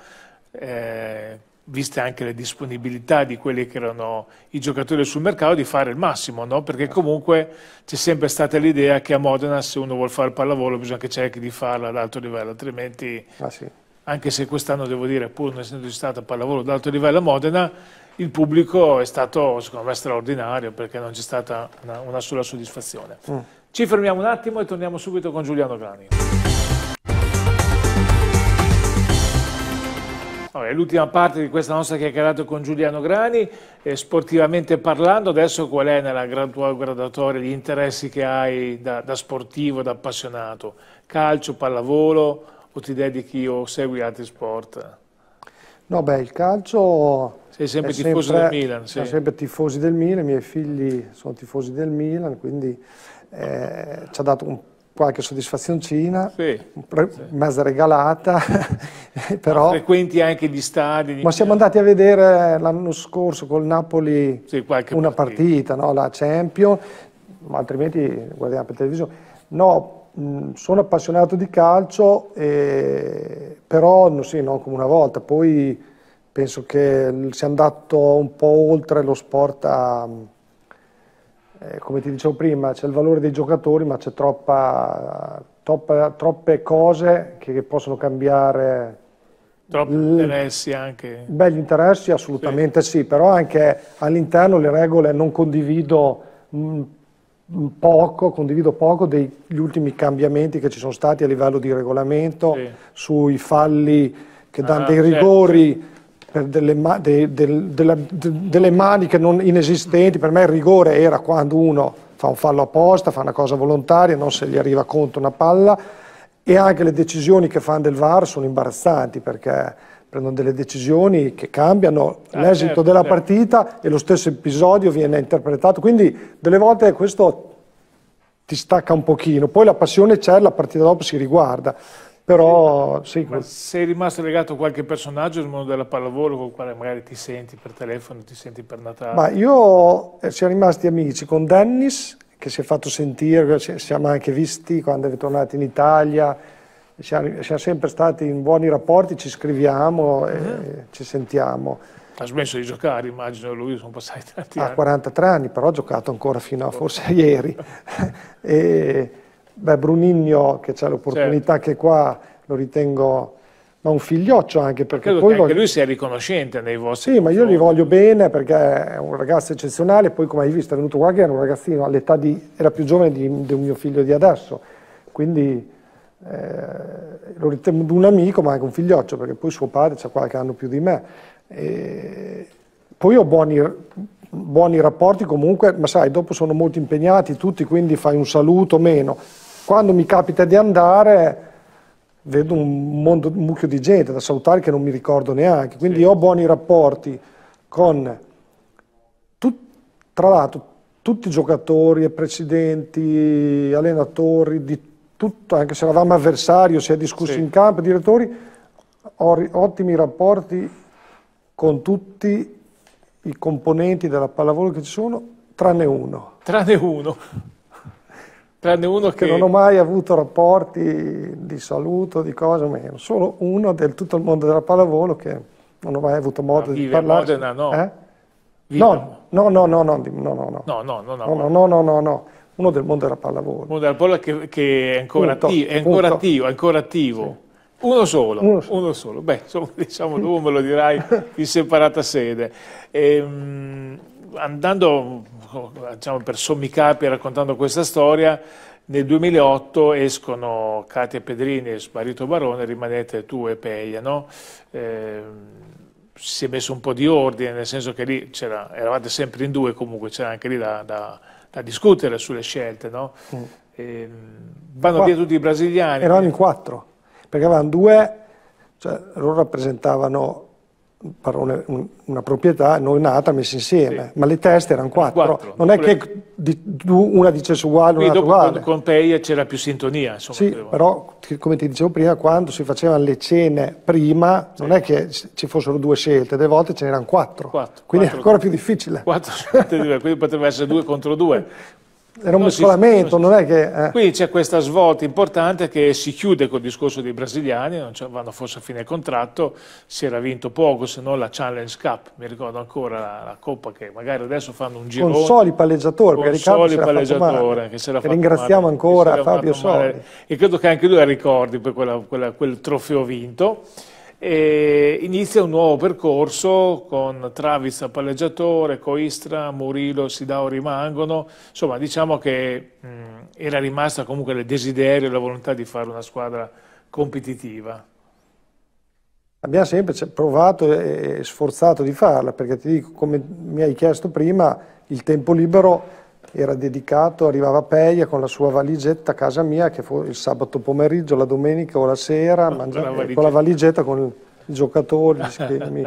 eh, viste anche le disponibilità di quelli che erano i giocatori sul mercato, di fare il massimo, no? perché comunque c'è sempre stata l'idea che a Modena se uno vuole fare pallavolo bisogna che cerchi di farlo ad alto livello, altrimenti ah, sì. anche se quest'anno devo dire, pur non essendoci stato pallavolo ad alto livello a Modena, il pubblico è stato secondo me straordinario perché non c'è stata una, una sola soddisfazione. Mm. Ci fermiamo un attimo e torniamo subito con Giuliano Grani. Allora, è l'ultima parte di questa nostra chiacchierata con Giuliano Grani, eh, sportivamente parlando, adesso qual è nella tua gradatoria gli interessi che hai da, da sportivo, da appassionato? Calcio, pallavolo o ti dedichi o segui altri sport? No, beh, il calcio... Sei sempre tifosi sempre, del Milan, sì. Sono sempre tifosi del Milan, i miei figli sono tifosi del Milan, quindi eh, ci ha dato un qualche soddisfazioncina, sì, pre- sì. mezza regalata, però... Frequenti anche gli stadi. Ma siamo andati a vedere l'anno scorso col Napoli sì, una partita, partita no? la Champions, altrimenti guardiamo per televisione. No, mh, sono appassionato di calcio, e... però no, sì, non come una volta. Poi penso che sia andato un po' oltre lo sport a eh, come ti dicevo prima, c'è il valore dei giocatori, ma c'è troppe cose che, che possono cambiare. Troppi interessi anche. Beh, gli interessi assolutamente sì, sì però anche all'interno le regole non condivido mh, mm, mm, poco, condivido poco degli ultimi cambiamenti che ci sono stati a livello di regolamento, sì. sui falli che danno ah, dei certo. rigori eh, delle, ma de de de delle maniche non inesistenti, per me il rigore era quando uno fa un fallo apposta, fa una cosa volontaria, non se gli arriva conto una palla e anche le decisioni che fanno del VAR sono imbarazzanti perché prendono delle decisioni che cambiano ah, certo, l'esito certo, della certo. partita e lo stesso episodio viene interpretato, quindi delle volte questo ti stacca un pochino, poi la passione c'è, la partita dopo si riguarda. Però, sì, ma sei rimasto legato a qualche personaggio del mondo della pallavolo con il quale magari ti senti per telefono, ti senti per Natale? Ma io eh, siamo rimasti amici con Dennis, che si è fatto sentire, ci siamo anche visti quando è tornato in Italia, siamo, siamo, sempre stati in buoni rapporti, ci scriviamo e eh. ci sentiamo. Ha smesso di giocare, immagino lui, sono passati tanti anni. Ha 43 anni, però ha giocato ancora fino a forse a ieri. e, Beh, Brunigno che c'è l'opportunità certo. che qua lo ritengo ma un figlioccio anche perché Credo poi anche voglio... lui sia riconoscente nei vostri Sì, ma io gli voglio bene perché è un ragazzo eccezionale, poi come hai visto è venuto qua che era un ragazzino all'età di era più giovane di, di, un mio figlio di adesso. Quindi eh, lo ritengo un amico, ma anche un figlioccio perché poi suo padre c'è qualche anno più di me. E poi ho buoni buoni rapporti comunque, ma sai, dopo sono molto impegnati tutti, quindi fai un saluto meno. Quando mi capita di andare vedo un, mondo, un mucchio di gente da salutare che non mi ricordo neanche, quindi sì. ho buoni rapporti con, tut, tra l'altro, tutti i giocatori e presidenti, allenatori, di tutto, anche se eravamo avversario, si è discusso sì. in campo, direttori, ho ottimi rapporti con tutti i componenti della pallavolo che ci sono, tranne uno. Tranne uno. Tranne uno che... che... Non ho mai avuto rapporti di saluto, di cose o meno, solo uno del tutto il mondo della pallavolo che non ho mai avuto modo di parlare. Modena, no. Eh? No, no, no, no, no, no, no, no, no, no, no, no, no, no, no, no, uno del mondo della pallavolo. Uno della pallavolo che, che è ancora, punto, attivo, è ancora attivo, è ancora attivo. Sì. Uno solo, uno solo, uno solo. Beh, insomma, diciamo tu me lo dirai in separata sede. Ehm, andando diciamo, per sommi capi raccontando questa storia, nel 2008 escono Katia Pedrini e Sparito Barone, rimanete tu e Peia, no? eh, si è messo un po' di ordine, nel senso che lì eravate sempre in due, comunque c'era anche lì da, da, da, discutere sulle scelte, no? mm. eh, vanno Qua, via tutti i brasiliani. Erano in quattro, perché avevano due, cioè loro rappresentavano parole, una proprietà non nata messa insieme, sì. ma le teste erano quattro. quattro. Non è che una dice su uguale, un'altra uguale. Con Peia c'era più sintonia. Insomma, sì, però come ti dicevo prima, quando si facevano le cene prima, sì. non è che ci fossero due scelte, delle volte ce n'erano quattro. quattro. Quindi quattro. è ancora più difficile. Quattro scelte, quindi poteva essere due contro due. Era un non mescolamento, si, non, è che... Eh. Qui c'è questa svolta importante che si chiude col discorso dei brasiliani, non vanno forse a fine contratto, si era vinto poco, se non la Challenge Cup, mi ricordo ancora la, la Coppa che magari adesso fanno un giro. Con Soli palleggiatore, con perché Soli palleggiatore, che se la Ringraziamo male, ancora Fabio Soli. E credo che anche lui la ricordi per quella, quella, quel trofeo vinto e inizia un nuovo percorso con Travis a palleggiatore, Coistra, Murilo, Sidao rimangono, insomma diciamo che mh, mm, era rimasta comunque il desiderio e la volontà di fare una squadra competitiva. Abbiamo sempre cioè, provato e sforzato di farla perché ti dico, come mi hai chiesto prima, il tempo libero era dedicato, arrivava a Peia con la sua valigetta a casa mia, che fu il sabato pomeriggio, la domenica o la sera, mangiava, la con la valigetta con i giocatori. mi...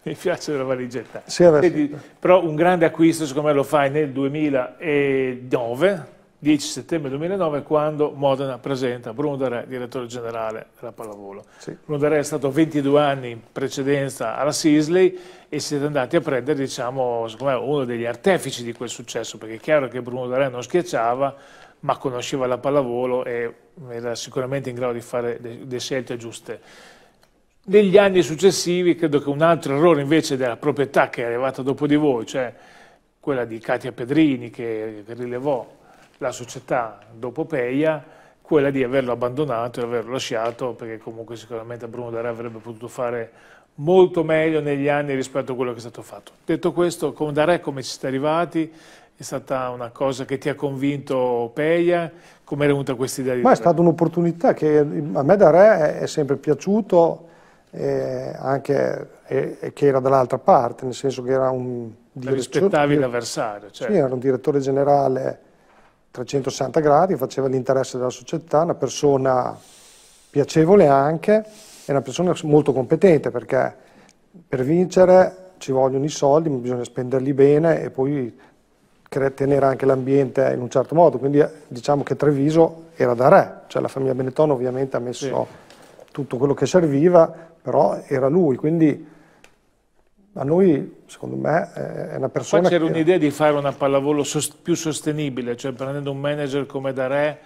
mi piace la valigetta. Sì, Vedi, però un grande acquisto, secondo me, lo fai nel 2009 10 settembre 2009 quando Modena presenta Bruno Darè, direttore generale della pallavolo. Sì. Bruno Darè è stato 22 anni in precedenza alla Sisley e siete andati a prendere diciamo, me, uno degli artefici di quel successo, perché è chiaro che Bruno Darè non schiacciava, ma conosceva la pallavolo e era sicuramente in grado di fare delle scelte giuste. Negli anni successivi credo che un altro errore invece della proprietà che è arrivata dopo di voi, cioè quella di Katia Pedrini che rilevò la società dopo Peia quella di averlo abbandonato e averlo lasciato, perché comunque sicuramente Bruno Darà avrebbe potuto fare molto meglio negli anni rispetto a quello che è stato fatto. Detto questo, con Darà come ci siete arrivati? È stata una cosa che ti ha convinto Peia? Come era venuta questa idea? Di Ma è stata un'opportunità che a me Darà è sempre piaciuto, eh, anche eh, che era dall'altra parte, nel senso che era un... Rispettavi l'avversario. Certo. Sì, era un direttore generale 360 gradi, faceva l'interesse della società, una persona piacevole anche, e una persona molto competente perché per vincere ci vogliono i soldi, bisogna spenderli bene e poi tenere anche l'ambiente in un certo modo. Quindi eh, diciamo che Treviso era da re, cioè la famiglia Benetton ovviamente ha messo sì. tutto quello che serviva, però era lui. Quindi ma lui, secondo me, è una persona Poi c'era che... un'idea di fare una pallavolo più sostenibile, cioè prendendo un manager come Darè,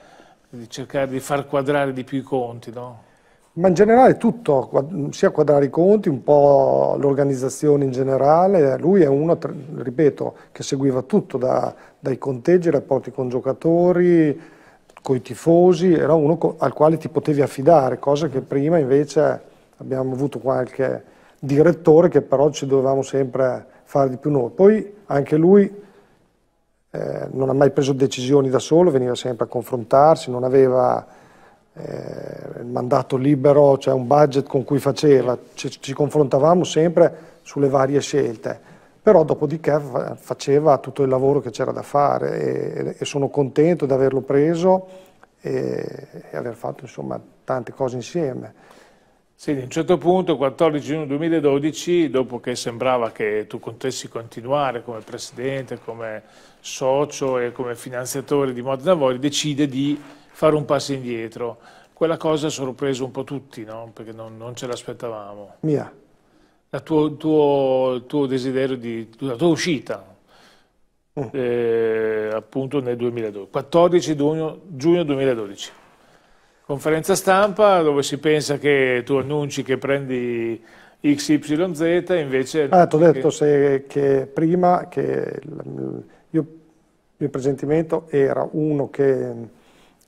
di cercare di far quadrare di più i conti, no? Ma in generale tutto, sia quadrare i conti, un po' l'organizzazione in generale, lui è uno, ripeto, che seguiva tutto, da, dai conteggi, rapporti con i giocatori, con i tifosi, era uno al quale ti potevi affidare, cosa che prima invece abbiamo avuto qualche direttore che però ci dovevamo sempre fare di più noi. Poi anche lui eh, non ha mai preso decisioni da solo, veniva sempre a confrontarsi, non aveva eh, il mandato libero, cioè un budget con cui faceva, ci, ci confrontavamo sempre sulle varie scelte, però dopodiché faceva tutto il lavoro che c'era da fare e, e, sono contento di averlo preso e, e aver fatto insomma tante cose insieme. Sì, a un certo punto, 14 giugno 2012, dopo che sembrava che tu potessi continuare come presidente, come socio e come finanziatore di Modena Voi, decide di fare un passo indietro. Quella cosa ha sorpreso un po' tutti, no? perché non, non ce l'aspettavamo. Mia. La tuo, tuo, tuo desiderio di... la tua uscita, Mm. Eh, appunto nel 2012, 14 giugno, giugno 2012. Conferenza stampa dove si pensa che tu annunci che prendi XYZ invece... Ah, ti ho detto che... che prima che io, il mio, presentimento era uno che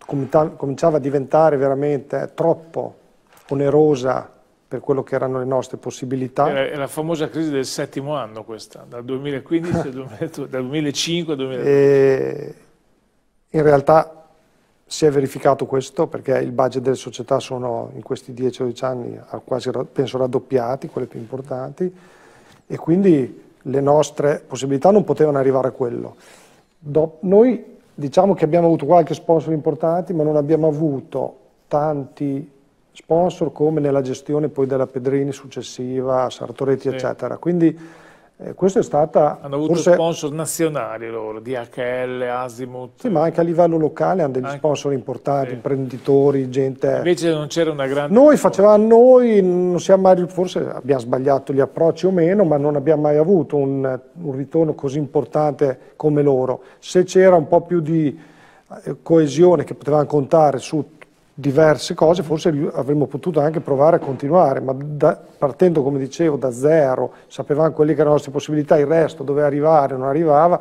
cominciava a diventare veramente troppo onerosa per quello che erano le nostre possibilità. è la famosa crisi del settimo anno questa, dal 2015 al 2005 al 2012. E in realtà si è verificato questo perché il budget delle società sono in questi 10-12 anni quasi penso raddoppiati, quelle più importanti, e quindi le nostre possibilità non potevano arrivare a quello. Do, noi diciamo che abbiamo avuto qualche sponsor importanti, ma non abbiamo avuto tanti sponsor come nella gestione poi della Pedrini successiva, Sartoretti, sì. eccetera. Quindi eh, questo è stata. Hanno avuto forse... sponsor nazionali loro, DHL, Asimut. Sì, ma anche a livello locale hanno degli anche... sponsor importanti, sì. imprenditori, gente. Invece non c'era una grande. Noi facevamo, noi non siamo mai, forse abbiamo sbagliato gli approcci o meno, ma non abbiamo mai avuto un, un ritorno così importante come loro. Se c'era un po' più di eh, coesione che potevamo contare su diverse cose, forse avremmo potuto anche provare a continuare, ma da, partendo, come dicevo, da zero, sapevamo quelle che erano le nostre possibilità, il resto doveva arrivare, non arrivava,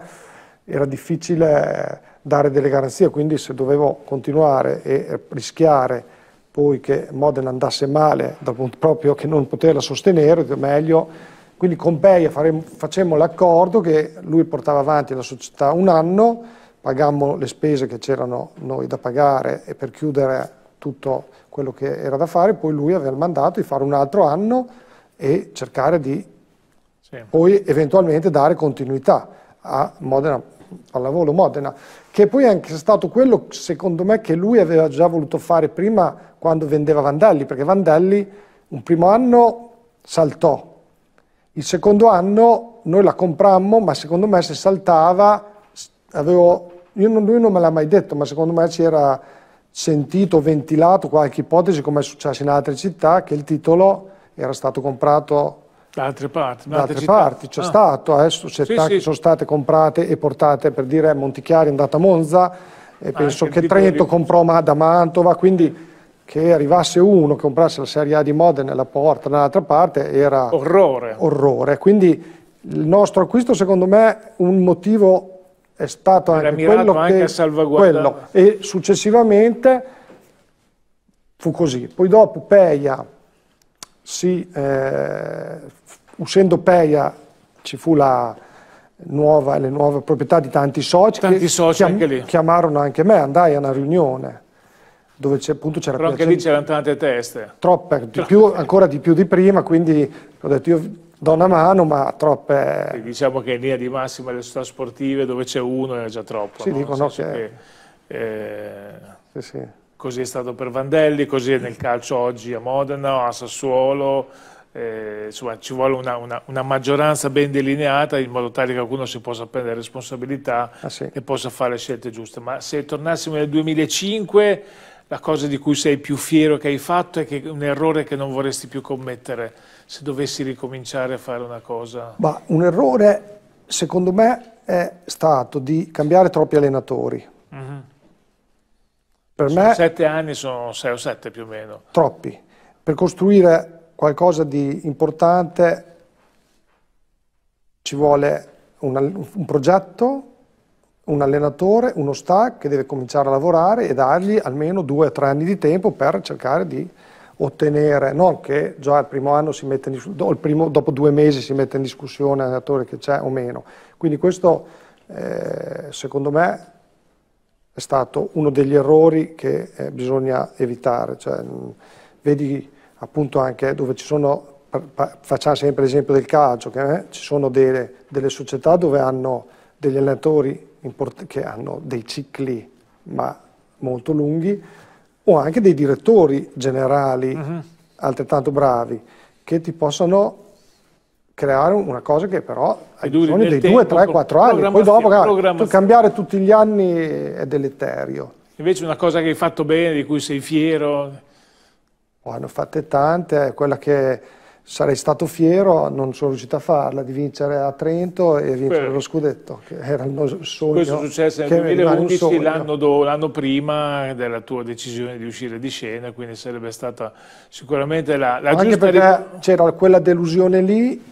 era difficile dare delle garanzie, quindi se dovevo continuare e rischiare poi che Modena andasse male, proprio che non poterla sostenere, meglio. Quindi con Peia facemmo l'accordo che lui portava avanti la società un anno, pagammo le spese che c'erano noi da pagare e per chiudere tutto quello che era da fare, poi lui aveva il mandato di fare un altro anno e cercare di sì. poi eventualmente dare continuità a Modena, Pallavolo Modena, che poi è anche stato quello secondo me che lui aveva già voluto fare prima quando vendeva Vandelli, perché Vandelli un primo anno saltò, il secondo anno noi la comprammo, ma secondo me se saltava, avevo, io non, lui non me l'ha mai detto, ma secondo me c'era sentito, ventilato qualche ipotesi, come è successo in altre città, che il titolo era stato comprato da altre parti. Da altre, parti, c'è ah. stato, adesso eh, città sì, che sì. sono state comprate e portate, per dire, Montichiari è andata a Monza, e ah, penso che Trento di... comprò da Mantova, quindi che arrivasse uno che comprasse la Serie A di Modena e la porta dall'altra parte era... Orrore. Orrore. Quindi il nostro acquisto, secondo me, un motivo è stato Era anche quello anche che, a salvaguardare. E successivamente fu così. Poi dopo Peia, si, eh, uscendo Peia ci fu la nuova, le nuove proprietà di tanti soci tanti che soci chiam anche chiamarono anche me, andai a una riunione dove appunto c'era Però anche lì c'erano tante teste. Troppe, di più, ancora di più di prima, quindi ho detto io do una mano, ma troppe... E diciamo che in linea di massima le società sportive dove c'è uno è già troppo. Si no? dicono che... che eh... sì, sì. Così è stato per Vandelli, così è nel calcio oggi a Modena, a Sassuolo, eh, insomma, ci vuole una, una, una, maggioranza ben delineata in modo tale che qualcuno si possa prendere responsabilità ah, sì. e possa fare le scelte giuste. Ma se tornassimo nel 2005, la cosa di cui sei più fiero che hai fatto è che un errore che non vorresti più commettere se dovessi ricominciare a fare una cosa? Ma un errore, secondo me, è stato di cambiare troppi allenatori. Uh mm-hmm. -huh. Per sono me... Sette anni sono sei o sette più o meno. Troppi. Per costruire qualcosa di importante ci vuole un, un progetto, un allenatore, uno stack che deve cominciare a lavorare e dargli almeno due o tre anni di tempo per cercare di ottenere, non che già il primo anno si mette in discussione, primo, dopo due mesi si mette in discussione l'allenatore che c'è o meno. Quindi questo eh, secondo me è stato uno degli errori che eh, bisogna evitare. Cioè, mh, mm, vedi appunto anche dove ci sono, facciamo sempre l'esempio del calcio, che eh, ci sono delle, delle, società dove hanno degli allenatori che hanno dei cicli ma molto lunghi, o anche dei direttori generali uh-huh. altrettanto bravi che ti possano creare una cosa che però hai duri, bisogno dei 2, 3, 4 anni, poi dopo cambiare, cambiare tutti gli anni è deleterio. Invece una cosa che hai fatto bene, di cui sei fiero? Oh, hanno fatte tante, è quella che sarei stato fiero, non sono riuscito a farla, di vincere a Trento e vincere Beh, lo scudetto, che era il sogno. Questo è successo nel 2011, l'anno, prima della tua decisione di uscire di scena, quindi sarebbe stata sicuramente la, la Anche giusta... perché c'era quella delusione lì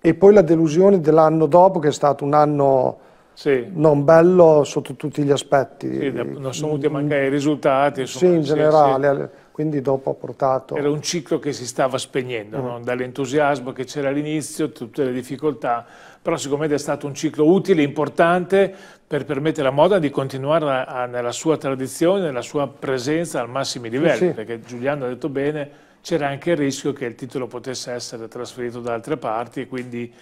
e poi la delusione dell'anno dopo, che è stato un anno... Sì. non bello sotto tutti gli aspetti. Sì, non sono venuti a mm. mancare i risultati. Insomma, sì, in generale. Sì, quindi dopo ha portato... Era un ciclo che si stava spegnendo, mm. no? dall'entusiasmo che c'era all'inizio, tutte le difficoltà, però sicuramente è stato un ciclo utile, importante, per permettere alla moda di continuare a, a, nella sua tradizione, nella sua presenza al massimo livello, sì, sì. perché Giuliano ha detto bene, c'era anche il rischio che il titolo potesse essere trasferito da altre parti, quindi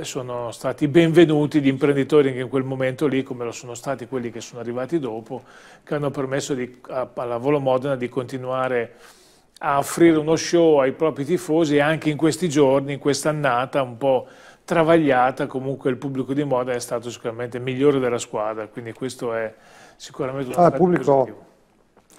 sono stati benvenuti gli imprenditori che in quel momento lì, come lo sono stati quelli che sono arrivati dopo, che hanno permesso di, alla Volo Modena di continuare a offrire uno show ai propri tifosi anche in questi giorni, in quest'annata un po' travagliata, comunque il pubblico di moda è stato sicuramente migliore della squadra, quindi questo è sicuramente un ah, pubblico positivo.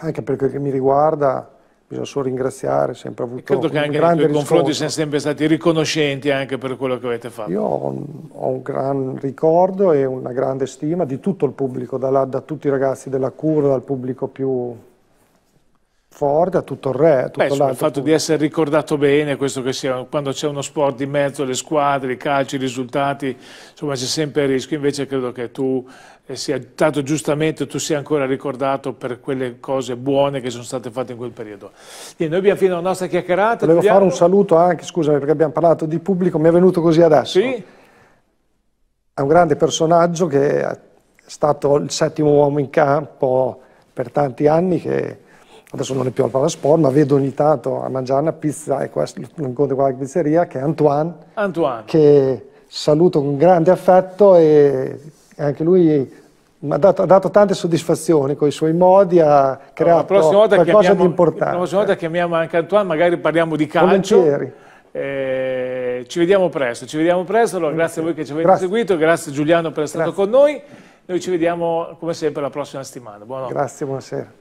Anche per quel che mi riguarda, bisogna solo ringraziare, sempre avuto credo che anche nei tuoi confronti siano sempre stati riconoscenti anche per quello che avete fatto. Io ho un, ho un gran ricordo e una grande stima di tutto il pubblico, da, là, da tutti i ragazzi della cura, dal pubblico più, Ford a tutto il re. Tutto Beh, il fatto pubblico. di essere ricordato bene, questo che sia, quando c'è uno sport di mezzo, le squadre, i calci, i risultati, insomma c'è sempre il rischio, invece credo che tu eh, sia tanto giustamente, tu sia ancora ricordato per quelle cose buone che sono state fatte in quel periodo. E noi abbiamo finito la nostra chiacchierata. Volevo abbiamo... fare un saluto anche, scusami perché abbiamo parlato di pubblico, mi è venuto così adesso. Sì? È un grande personaggio che è stato il settimo uomo in campo per tanti anni che adesso non è più al Palasport, ma vedo ogni tanto a mangiare una pizza, e questo lo incontro qualche pizzeria, che è Antoine, Antoine, che saluto con grande affetto e anche lui ha dato, ha dato, tante soddisfazioni con i suoi modi, ha creato allora, qualcosa di importante. La prossima volta chiamiamo anche Antoine, magari parliamo di calcio. Volentieri. Eh, ci vediamo presto, ci vediamo presto. Allora, grazie a voi che ci avete grazie. seguito, grazie Giuliano per essere grazie. stato con noi. Noi ci vediamo come sempre la prossima settimana. Buonanotte. Grazie, buonasera.